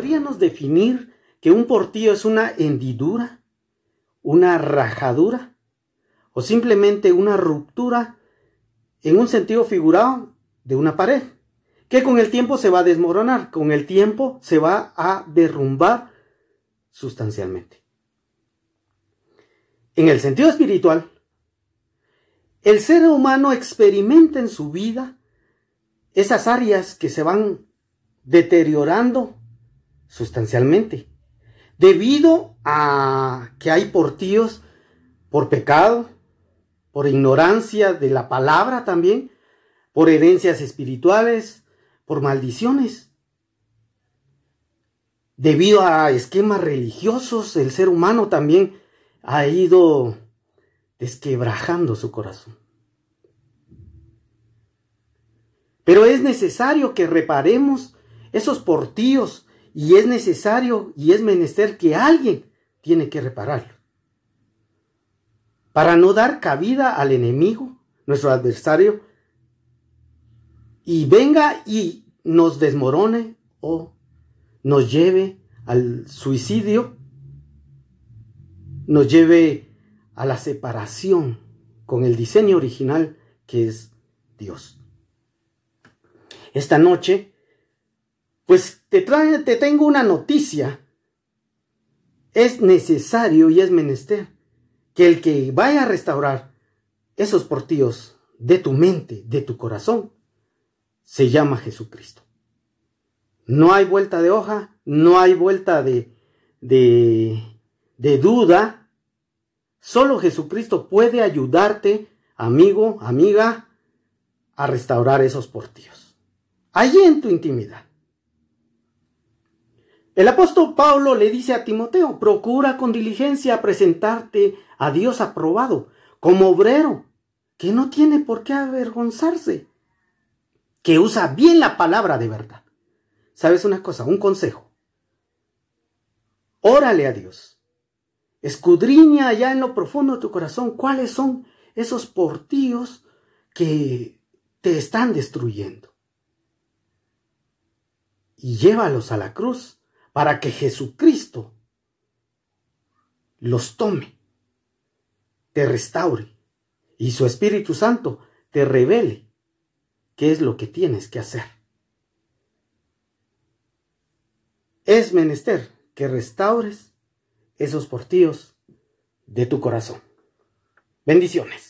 ¿podríamos definir que un portillo es una hendidura, una rajadura o simplemente una ruptura en un sentido figurado de una pared? que con el tiempo se va a desmoronar, con el tiempo se va a derrumbar sustancialmente. En el sentido espiritual, el ser humano experimenta en su vida esas áreas que se van deteriorando sustancialmente. Debido a que hay portíos por pecado, por ignorancia de la palabra también, por herencias espirituales, por maldiciones. Debido a esquemas religiosos, el ser humano también ha ido desquebrajando su corazón. Pero es necesario que reparemos esos portillos y es necesario y es menester que alguien tiene que repararlo. Para no dar cabida al enemigo, nuestro adversario, y venga y nos desmorone o nos lleve al suicidio, nos lleve a la separación con el diseño original que es Dios. Esta noche pues te, te tengo una noticia. Es necesario y es menester que el que vaya a restaurar esos portillos de tu mente, de tu corazón, se llama Jesucristo. No hay vuelta de hoja, no hay vuelta de, de, duda. Solo Jesucristo puede ayudarte, amigo, amiga, a restaurar esos portillos. Allí en tu intimidad. El apóstol Pablo le dice a Timoteo, procura con diligencia presentarte a Dios aprobado, como obrero, que no tiene por qué avergonzarse, que usa bien la palabra de verdad. ¿Sabes una cosa? Un consejo. Órale a Dios. Escudriña allá en lo profundo de tu corazón cuáles son esos portillos que te están destruyendo. Y llévalos a la cruz para que Jesucristo los tome, te restaure y su Espíritu Santo te revele qué es lo que tienes que hacer. Es menester que restaures esos portillos de tu corazón. Bendiciones.